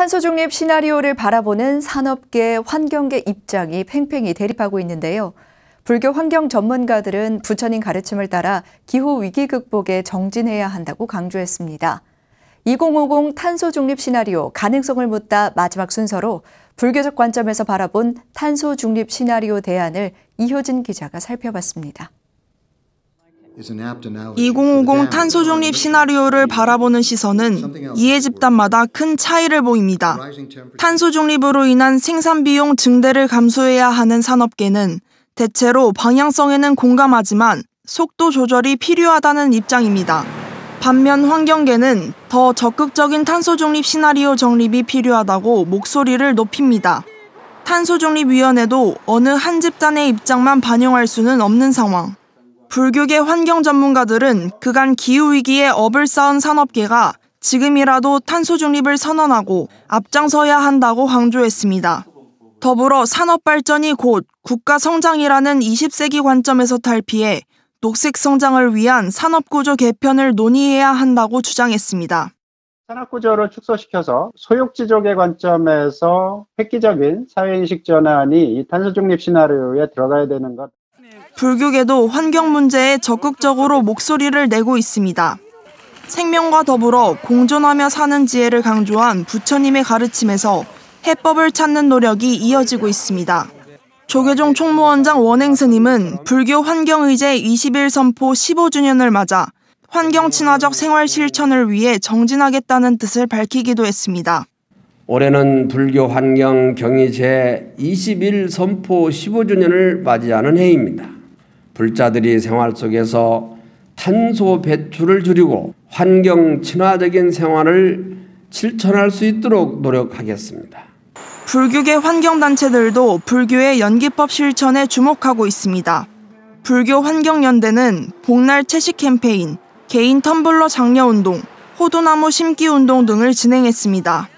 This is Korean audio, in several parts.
탄소 중립 시나리오를 바라보는 산업계, 환경계 입장이 팽팽히 대립하고 있는데요. 불교 환경 전문가들은 부처님 가르침을 따라 기후 위기 극복에 정진해야 한다고 강조했습니다. 2050 탄소 중립 시나리오 가능성을 묻다 마지막 순서로 불교적 관점에서 바라본 탄소 중립 시나리오 대안을 이효진 기자가 살펴봤습니다. 2050 탄소 중립 시나리오를 바라보는 시선은 이해 집단마다 큰 차이를 보입니다. 탄소 중립으로 인한 생산 비용 증대를 감수해야 하는 산업계는 대체로 방향성에는 공감하지만 속도 조절이 필요하다는 입장입니다. 반면 환경계는 더 적극적인 탄소 중립 시나리오 정립이 필요하다고 목소리를 높입니다. 탄소 중립 위원회도 어느 한 집단의 입장만 반영할 수는 없는 상황. 불교계 환경 전문가들은 그간 기후위기에 업을 쌓은 산업계가 지금이라도 탄소 중립을 선언하고 앞장서야 한다고 강조했습니다. 더불어 산업 발전이 곧 국가 성장이라는 20세기 관점에서 탈피해 녹색 성장을 위한 산업 구조 개편을 논의해야 한다고 주장했습니다. 산업 구조를 축소시켜서 소욕 지족의 관점에서 획기적인 사회 인식 전환이 탄소 중립 시나리오에 들어가야 되는 것. 불교계도 환경 문제에 적극적으로 목소리를 내고 있습니다. 생명과 더불어 공존하며 사는 지혜를 강조한 부처님의 가르침에서 해법을 찾는 노력이 이어지고 있습니다. 조계종 총무원장 원행 스님은 불교 환경의제 21 선포 15주년을 맞아 환경 친화적 생활 실천을 위해 정진하겠다는 뜻을 밝히기도 했습니다. 올해는 불교 환경 경의제 21 선포 15주년을 맞이하는 해입니다. 불자들이 생활 속에서 탄소 배출을 줄이고 환경 친화적인 생활을 실천할 수 있도록 노력하겠습니다. 불교계 환경단체들도 불교의 연기법 실천에 주목하고 있습니다. 불교 환경연대는 복날 채식 캠페인, 개인 텀블러 장려 운동, 호두나무 심기 운동 등을 진행했습니다.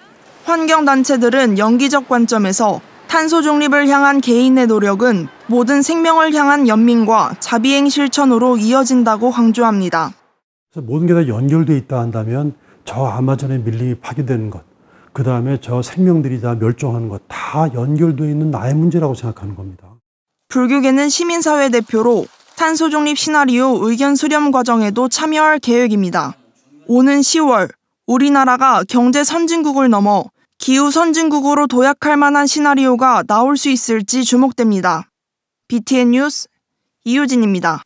환경단체들은 연기적 관점에서 탄소 중립을 향한 개인의 노력은 모든 생명을 향한 연민과 자비행 실천으로 이어진다고 강조합니다. 그래서 모든 게 다 연결돼 있다 한다면 저 아마존의 밀림이 파괴되는 것, 그 다음에 저 생명들이 다 멸종하는 것 다 연결돼 있는 나의 문제라고 생각하는 겁니다. 불교계는 시민사회 대표로 탄소 중립 시나리오 의견 수렴 과정에도 참여할 계획입니다. 오는 10월 우리나라가 경제 선진국을 넘어 기후 선진국으로 도약할 만한 시나리오가 나올 수 있을지 주목됩니다. BTN 뉴스 이유진입니다.